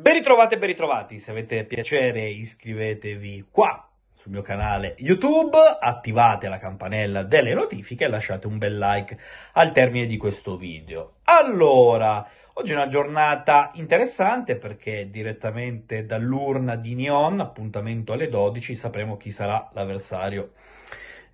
Ben ritrovati e ben ritrovati, se avete piacere iscrivetevi qua sul mio canale YouTube, attivate la campanella delle notifiche e lasciate un bel like al termine di questo video. Allora, oggi è una giornata interessante perché direttamente dall'urna di Neon, appuntamento alle 12, sapremo chi sarà l'avversario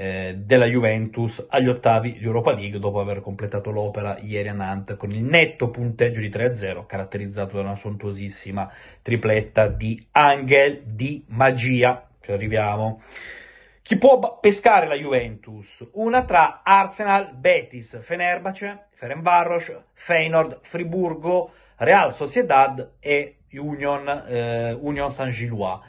eh, della Juventus agli ottavi di Europa League dopo aver completato l'opera ieri a Nantes con il netto punteggio di 3-0 caratterizzato da una sontuosissima tripletta di Angel di Magia. Ci arriviamo. Chi può pescare la Juventus? Una tra Arsenal, Betis, Fenerbahce, Ferenbaros, Feynord, Friburgo, Real Sociedad e Union, eh, Union Saint-Gillois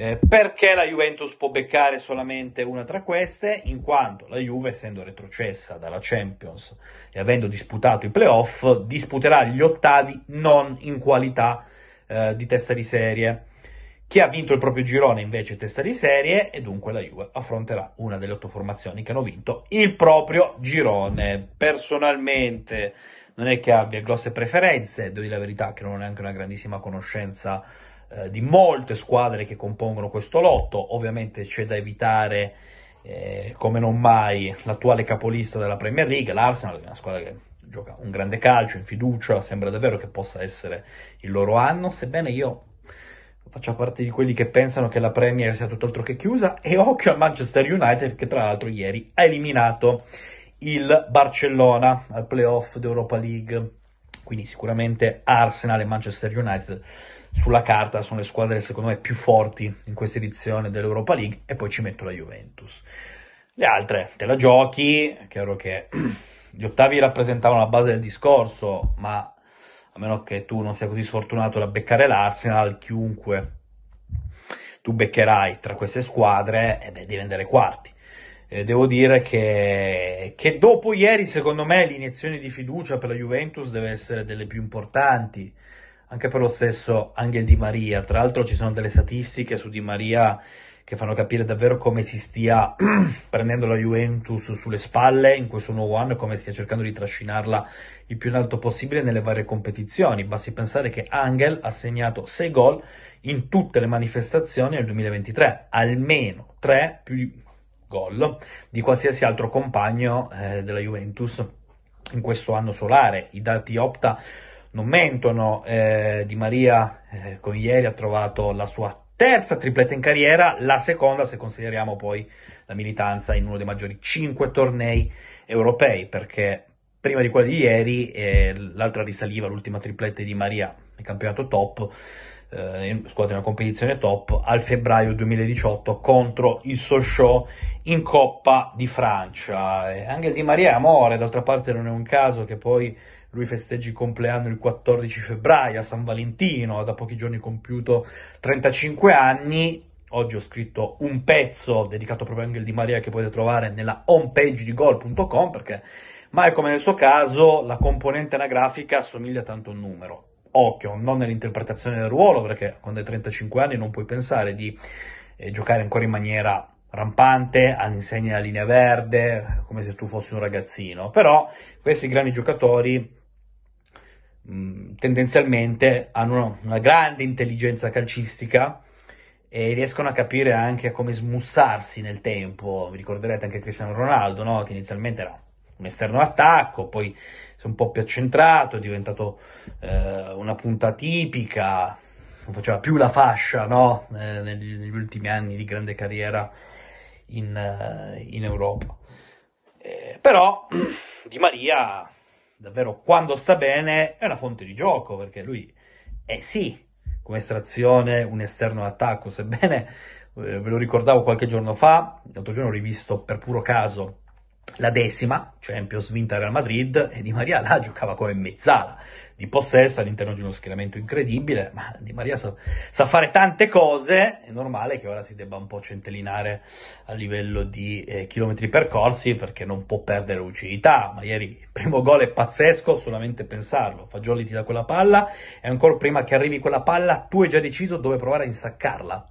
eh, perché la Juventus può beccare solamente una tra queste? In quanto la Juve, essendo retrocessa dalla Champions e avendo disputato i playoff, disputerà gli ottavi non in qualità eh, di testa di serie. Chi ha vinto il proprio girone invece testa di serie e dunque la Juve affronterà una delle otto formazioni che hanno vinto il proprio girone. Personalmente non è che abbia grosse preferenze, devo dire la verità che non ho neanche una grandissima conoscenza eh, di molte squadre che compongono questo lotto, ovviamente c'è da evitare eh, come non mai l'attuale capolista della Premier League, l'Arsenal, una squadra che gioca un grande calcio, in fiducia, sembra davvero che possa essere il loro anno, sebbene io faccia parte di quelli che pensano che la Premier sia tutt'altro che chiusa e occhio al Manchester United che tra l'altro ieri ha eliminato il Barcellona al playoff d'Europa League quindi sicuramente Arsenal e Manchester United sulla carta sono le squadre secondo me più forti in questa edizione dell'Europa League e poi ci metto la Juventus. Le altre te la giochi, è chiaro che gli ottavi rappresentavano la base del discorso, ma a meno che tu non sia così sfortunato da beccare l'Arsenal, chiunque tu beccherai tra queste squadre, eh beh, devi andare quarti. Eh, devo dire che, che, dopo ieri, secondo me, l'iniezione di fiducia per la Juventus deve essere delle più importanti anche per lo stesso Angel Di Maria. Tra l'altro ci sono delle statistiche su Di Maria che fanno capire davvero come si stia prendendo la Juventus sulle spalle in questo nuovo anno e come stia cercando di trascinarla il più in alto possibile nelle varie competizioni. Basti pensare che Angel ha segnato 6 gol in tutte le manifestazioni nel 2023, almeno 3 più gol di qualsiasi altro compagno eh, della Juventus in questo anno solare. I dati Opta non mentono, eh, Di Maria eh, con ieri ha trovato la sua terza tripletta in carriera, la seconda se consideriamo poi la militanza in uno dei maggiori cinque tornei europei, perché prima di quella di ieri eh, l'altra risaliva, l'ultima tripletta di Maria, il campionato top, eh, squadra in una competizione top al febbraio 2018 contro il Sochaux in Coppa di Francia. E eh, anche il Di Maria è amore, d'altra parte non è un caso che poi lui festeggi il compleanno il 14 febbraio a San Valentino, da pochi giorni compiuto 35 anni. Oggi ho scritto un pezzo dedicato proprio a Angel Di Maria che potete trovare nella homepage di gol.com perché, ma è come nel suo caso, la componente anagrafica assomiglia tanto a un numero occhio, non nell'interpretazione del ruolo, perché quando hai 35 anni non puoi pensare di eh, giocare ancora in maniera rampante, all'insegna della linea verde, come se tu fossi un ragazzino. Però questi grandi giocatori mh, mm, tendenzialmente hanno una grande intelligenza calcistica e riescono a capire anche come smussarsi nel tempo. Vi ricorderete anche Cristiano Ronaldo, no? che inizialmente era un esterno attacco, poi si è un po' più accentrato, è diventato eh, una punta tipica, non faceva più la fascia no? eh, negli, negli, ultimi anni di grande carriera in, eh, in Europa. Eh, però Di Maria, davvero quando sta bene, è una fonte di gioco perché lui è eh sì come estrazione un esterno attacco, sebbene eh, ve lo ricordavo qualche giorno fa, l'altro giorno ho rivisto per puro caso la decima, Champions vinta Real Madrid, e Di Maria là giocava come mezzala di possesso all'interno di uno schieramento incredibile, ma Di Maria sa, sa, fare tante cose, è normale che ora si debba un po' centellinare a livello di eh, chilometri percorsi perché non può perdere lucidità, ma ieri il primo gol è pazzesco, solamente pensarlo, Fagioli ti dà quella palla e ancora prima che arrivi quella palla tu hai già deciso dove provare a insaccarla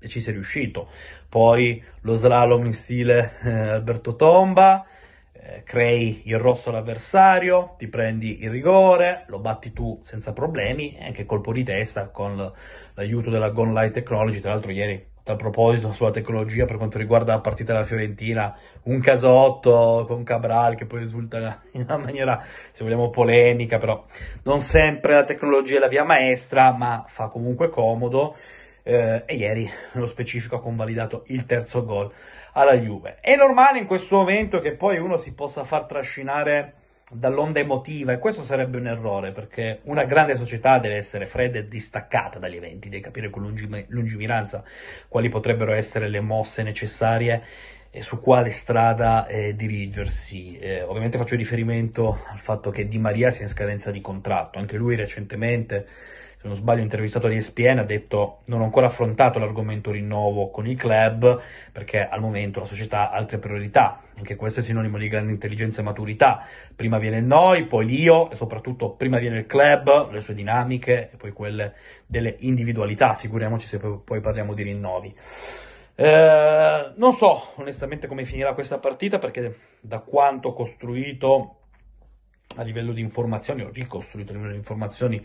e ci sei riuscito. Poi lo slalom in stile eh, Alberto Tomba, eh, crei il rosso all'avversario, ti prendi il rigore, lo batti tu senza problemi e anche colpo di testa con l'aiuto della Gone Light Technology. Tra l'altro ieri a proposito sulla tecnologia per quanto riguarda la partita della Fiorentina, un casotto con Cabral che poi risulta in una maniera, se vogliamo, polemica, però non sempre la tecnologia è la via maestra, ma fa comunque comodo eh, e ieri nello specifico ha convalidato il terzo gol alla Juve. È normale in questo momento che poi uno si possa far trascinare dall'onda emotiva e questo sarebbe un errore perché una grande società deve essere fredda e distaccata dagli eventi, deve capire con lungimiranza quali potrebbero essere le mosse necessarie e su quale strada eh, dirigersi. Eh, ovviamente faccio riferimento al fatto che Di Maria sia in scadenza di contratto, anche lui recentemente se non sbaglio intervistato di ESPN, ha detto non ho ancora affrontato l'argomento rinnovo con il club perché al momento la società ha altre priorità, anche questo è sinonimo di grande intelligenza e maturità, prima viene il noi, poi l'io e soprattutto prima viene il club, le sue dinamiche e poi quelle delle individualità, figuriamoci se poi parliamo di rinnovi. Eh, non so onestamente come finirà questa partita perché da quanto ho costruito a livello di informazioni, ho ricostruito a livello di informazioni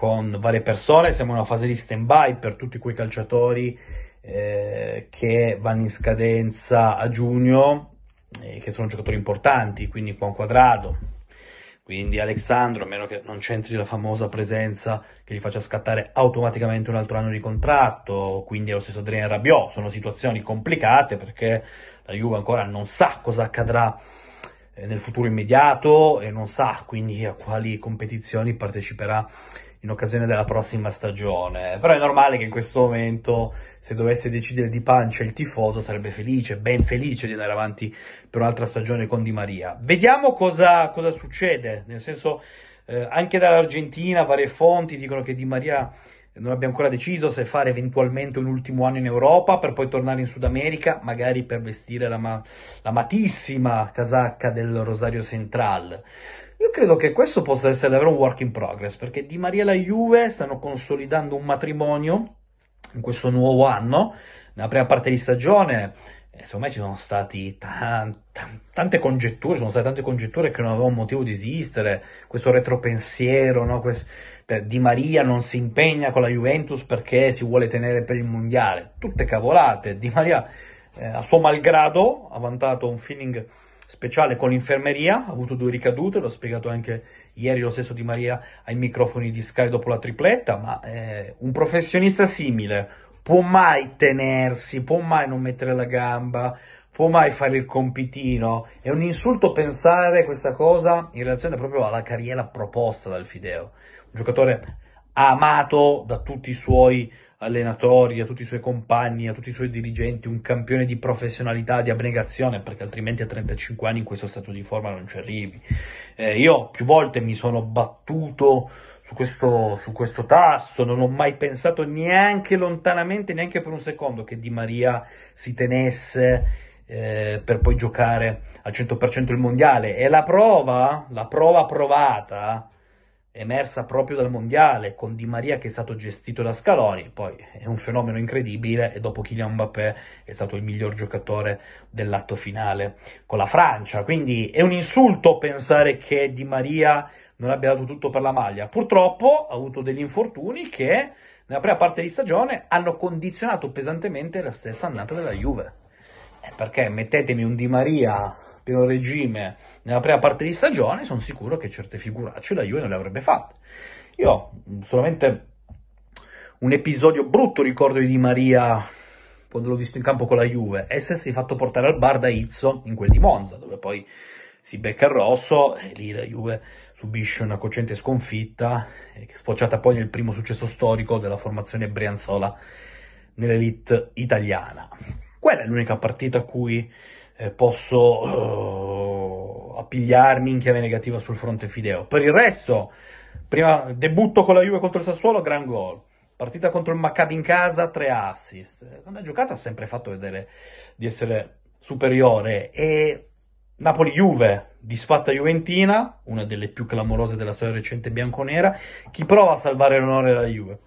con varie persone, siamo in una fase di stand-by per tutti quei calciatori eh, che vanno in scadenza a giugno, e eh, che sono giocatori importanti, quindi Juan Quadrado, quindi Alessandro, a meno che non c'entri la famosa presenza che gli faccia scattare automaticamente un altro anno di contratto, quindi lo stesso Adrien Rabiot, sono situazioni complicate perché la Juve ancora non sa cosa accadrà eh, nel futuro immediato e non sa quindi a quali competizioni parteciperà in occasione della prossima stagione. Però è normale che in questo momento, se dovesse decidere di pancia il tifoso, sarebbe felice, ben felice di andare avanti per un'altra stagione con Di Maria. Vediamo cosa, cosa succede, nel senso, eh, anche dall'Argentina varie fonti dicono che Di Maria non abbia ancora deciso se fare eventualmente un ultimo anno in Europa per poi tornare in Sud America, magari per vestire la, ma- la matissima casacca del Rosario Central. Io credo che questo possa essere davvero un work in progress, perché Di Maria e la Juve stanno consolidando un matrimonio in questo nuovo anno, nella prima parte di stagione, secondo me ci sono state tan- tante congetture, sono state tante congetture che non avevano motivo di esistere, questo retropensiero, no? Di Maria non si impegna con la Juventus perché si vuole tenere per il Mondiale, tutte cavolate, Di Maria eh, a suo malgrado ha vantato un feeling speciale con l'infermeria, ha avuto due ricadute, l'ho spiegato anche ieri lo stesso Di Maria ai microfoni di Sky dopo la tripletta, ma eh, un professionista simile può mai tenersi, può mai non mettere la gamba, può mai fare il compitino, è un insulto pensare questa cosa in relazione proprio alla carriera proposta dal Fideo, un giocatore amato da tutti i suoi allenatori, a tutti i suoi compagni, a tutti i suoi dirigenti, un campione di professionalità, di abnegazione, perché altrimenti a 35 anni in questo stato di forma non ci arrivi. Eh, io più volte mi sono battuto su questo, su questo tasto, non ho mai pensato neanche lontanamente, neanche per un secondo, che Di Maria si tenesse eh, per poi giocare al 100% il mondiale. E la prova, la prova provata, emersa proprio dal mondiale, con Di Maria che è stato gestito da Scaloni, poi è un fenomeno incredibile e dopo Kylian Mbappé è stato il miglior giocatore dell'atto finale con la Francia, quindi è un insulto pensare che Di Maria non abbia dato tutto per la maglia. Purtroppo ha avuto degli infortuni che nella prima parte di stagione hanno condizionato pesantemente la stessa annata della Juve. Eh, perché mettetemi un Di Maria pieno regime nella prima parte di stagione, sono sicuro che certe figuracce la Juve non le avrebbe fatte. Io solamente un episodio brutto ricordo di Di Maria quando l'ho visto in campo con la Juve, essersi fatto portare al bar da Izzo in quel di Monza, dove poi si becca il rosso e lì la Juve subisce una cocente sconfitta, eh, sfociata poi nel primo successo storico della formazione brianzola nell'elite italiana. Quella è l'unica partita a cui eh, posso eh, appigliarmi in chiave negativa sul fronte Fideo. Per il resto, prima debutto con la Juve contro il Sassuolo, gran gol. Partita contro il Maccabi in casa, tre assist. Una giocata ha sempre fatto vedere di essere superiore. E Napoli-Juve, disfatta Juventina, una delle più clamorose della storia recente bianconera, chi prova a salvare l'onore della Juve?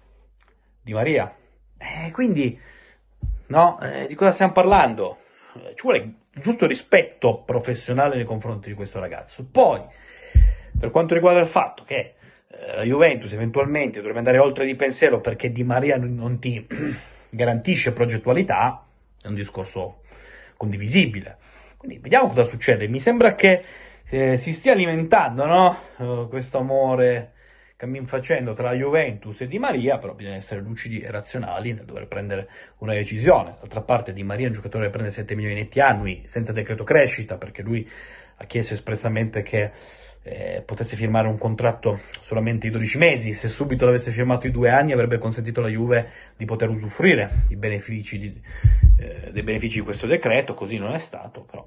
Di Maria. Eh, quindi, no, eh, di cosa stiamo parlando? Eh, ci vuole giusto rispetto professionale nei confronti di questo ragazzo. Poi, per quanto riguarda il fatto che eh, la Juventus eventualmente dovrebbe andare oltre di pensiero perché Di Maria non ti garantisce progettualità, è un discorso condivisibile. Quindi vediamo cosa succede. Mi sembra che eh, si stia alimentando no? uh, questo amore cammin facendo tra Juventus e Di Maria, però bisogna essere lucidi e razionali nel dover prendere una decisione. D'altra parte Di Maria è un giocatore che prende 7 milioni netti annui senza decreto crescita, perché lui ha chiesto espressamente che eh, potesse firmare un contratto solamente i 12 mesi, se subito l'avesse firmato i due anni avrebbe consentito alla Juve di poter usufruire dei benefici di, eh, dei benefici di questo decreto, così non è stato però.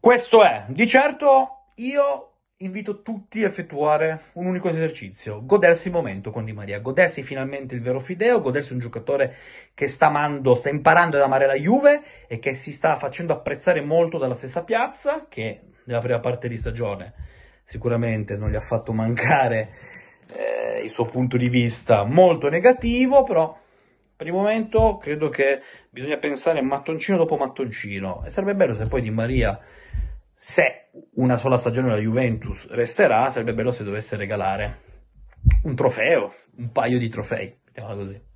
Questo è, di certo io Invito tutti a effettuare un unico esercizio, godersi il momento con Di Maria, godersi finalmente il vero Fideo, godersi un giocatore che sta amando, sta imparando ad amare la Juve e che si sta facendo apprezzare molto dalla stessa piazza, che nella prima parte di stagione sicuramente non gli ha fatto mancare eh, il suo punto di vista molto negativo, però per il momento credo che bisogna pensare mattoncino dopo mattoncino e sarebbe bello se poi Di Maria se una sola stagione la Juventus resterà, sarebbe bello se dovesse regalare un trofeo, un paio di trofei, mettiamola così.